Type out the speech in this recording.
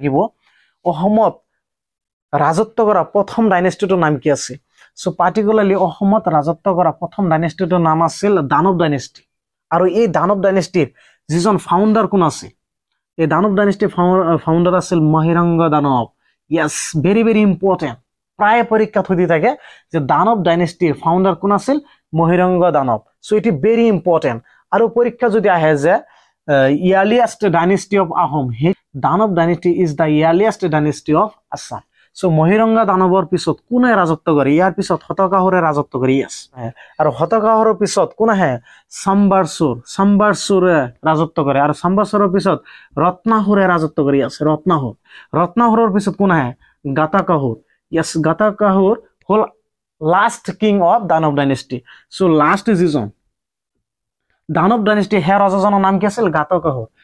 থাকিব অসমত ৰাজত্ব কৰা প্ৰথম ডাইনেষ্টিটোৰ নাম কি আছিল চ' পাৰ্টিকুলাৰলি অসমত ৰাজত্ব কৰা প্ৰথম ডাইনেষ্টিটোৰ নাম আছিল দানৱ ডাইনেষ্টি আৰু এই দানৱ ডাইনেষ্টিৰ যিজন ফাউণ্ডাৰ কোন আছিল এই দানৱ ডাইনেষ্টিৰ ফাউণ্ডাৰ আছিল Mahiranga Danava was very very important প্ৰায় পৰীক্ষাত সুধি থাকে যে দানৱ ডাইনেষ্টিৰ ফাউণ্ডাৰ কোন আছিল Mahiranga Danava so' it is very important আৰু পৰীক্ষা যদি আহে যে ইয়াৰলিয়াষ্ট ডাইনেষ্টি অফ আহোম সেই Danava dynasty is the earliest dynasty of Assam so' Mahiranga দানৱৰ পিছত কোনে ৰাজত্ব কৰে ইয়াৰ পিছত হতকাহৰে ৰাজত্ব কৰি আছে আৰু হতকাহৰ পিছত কোন আহে চাম্বাৰচুৰ চাম্বাৰচুৰে ৰাজত্ব কৰে আৰু চাম্বাৰচুৰৰ পিছত ৰত্নাসুৰে ৰাজত্ব কৰি আছে ৰত্নাসুৰ ৰত্নাসুৰৰ পিছত কোন আহে গাতাকাহুৰ ইয়াছ গাতাকাহুৰ হ'ল last king of Danava dynasty so' last যিজন দানৱ ডাইনেষ্টি সেই ৰজাজনৰ নাম কি আছিল গাতকাহুৰ